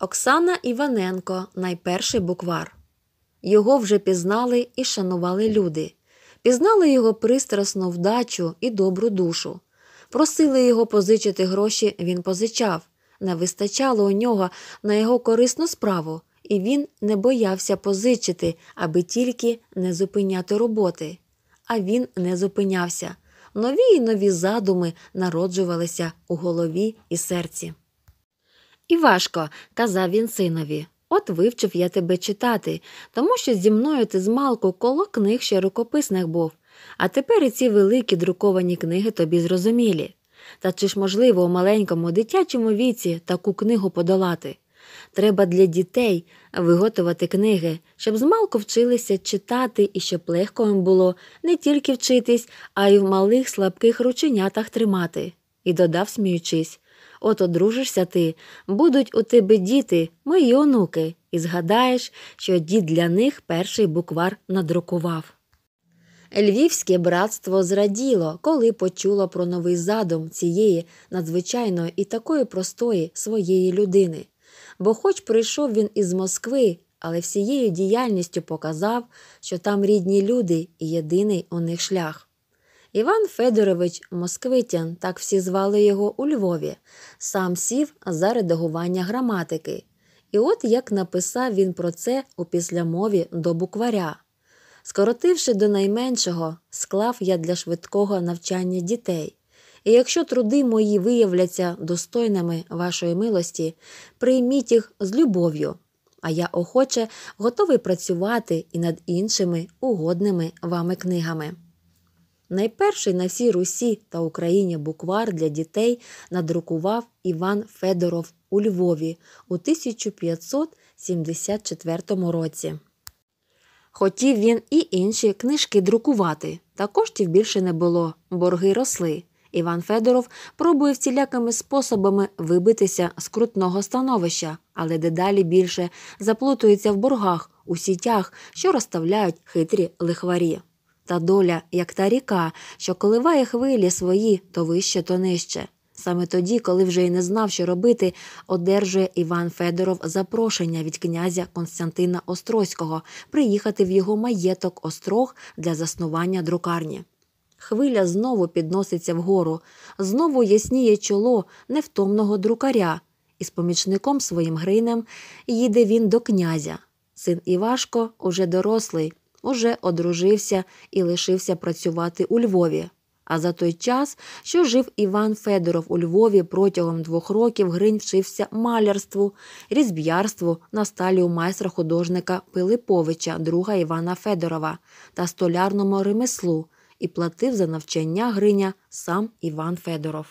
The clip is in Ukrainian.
Оксана Іваненко найперший буквар. Його вже пізнали і шанували люди, пізнали його пристрасну вдачу і добру душу. Просили його позичити гроші, він позичав. Не вистачало у нього на його корисну справу, і він не боявся позичити, аби тільки не зупиняти роботи. А він не зупинявся. Нові й нові задуми народжувалися у голові і серці. Івашко, казав він синові, от вивчив я тебе читати, тому що зі мною ти з малку коло книг ще рукописних був, а тепер і ці великі друковані книги тобі зрозумілі. Та чи ж можливо у маленькому дитячому віці таку книгу подолати? Треба для дітей виготовити книги, щоб змалку вчилися читати і щоб легко їм було не тільки вчитись, а й в малих слабких рученятах тримати, і додав, сміючись. От одружишся ти, будуть у тебе діти, мої онуки, і згадаєш, що дід для них перший буквар надрукував. Львівське братство зраділо, коли почуло про новий задум цієї надзвичайної і такої простої своєї людини. Бо, хоч прийшов він із Москви, але всією діяльністю показав, що там рідні люди і єдиний у них шлях. Іван Федорович Москвитян, так всі звали його у Львові, сам сів за редагування граматики. І от як написав він про це у післямові до букваря. Скоротивши до найменшого, склав я для швидкого навчання дітей. І якщо труди мої виявляться достойними вашої милості, прийміть їх з любов'ю, а я охоче готовий працювати і над іншими угодними вами книгами. Найперший на всій Русі та Україні буквар для дітей надрукував Іван Федоров у Львові у 1574 році. Хотів він і інші книжки друкувати, та коштів більше не було, борги росли. Іван Федоров пробує всілякими способами вибитися з крутного становища, але дедалі більше заплутується в боргах, у сітях, що розставляють хитрі лихварі та доля, як та ріка, що коливає хвилі свої то вище, то нижче. Саме тоді, коли вже й не знав, що робити, одержує Іван Федоров запрошення від князя Константина Острозького приїхати в його маєток Острог для заснування друкарні. Хвиля знову підноситься вгору, знову ясніє чоло невтомного друкаря, і з помічником своїм Гринем їде він до князя. Син Івашко уже дорослий, уже одружився і лишився працювати у Львові. А за той час, що жив Іван Федоров у Львові протягом двох років Гринь вчився малярству, різб'ярству на сталі у майстра художника Пилиповича, друга Івана Федорова, та столярному ремеслу і платив за навчання Гриня сам Іван Федоров.